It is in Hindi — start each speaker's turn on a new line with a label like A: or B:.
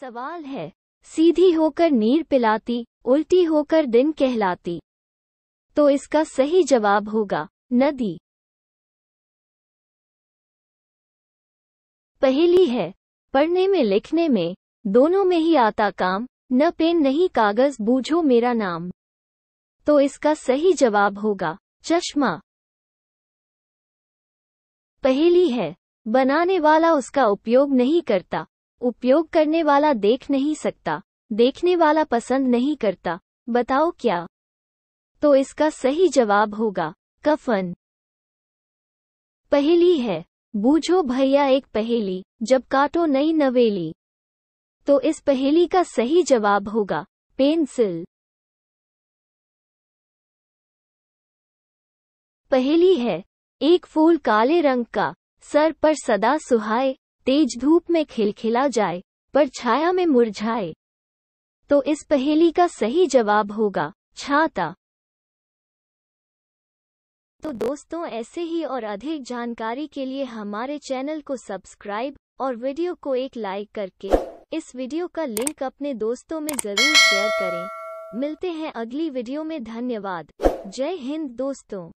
A: सवाल है सीधी होकर नीर पिलाती उल्टी होकर
B: दिन कहलाती तो इसका सही जवाब होगा नदी पहली है पढ़ने
A: में लिखने में दोनों में ही आता काम न पेन नहीं कागज बूझो मेरा नाम तो इसका सही जवाब होगा चश्मा पहली है बनाने वाला उसका उपयोग नहीं करता उपयोग करने वाला देख नहीं सकता देखने वाला पसंद नहीं करता बताओ क्या तो इसका सही जवाब होगा कफन पहेली है बूझो भैया एक पहेली जब काटो नई नवेली
B: तो इस पहेली का सही जवाब होगा पेंसिल पहेली है
A: एक फूल काले रंग का सर पर सदा सुहाए तेज धूप में खिलखिला जाए पर छाया में मुरझाए तो इस पहेली का सही जवाब होगा छाता तो दोस्तों ऐसे ही और अधिक जानकारी के लिए हमारे चैनल को सब्सक्राइब और वीडियो को एक लाइक करके इस वीडियो का लिंक अपने दोस्तों में जरूर शेयर करें मिलते हैं अगली वीडियो में धन्यवाद जय हिंद दोस्तों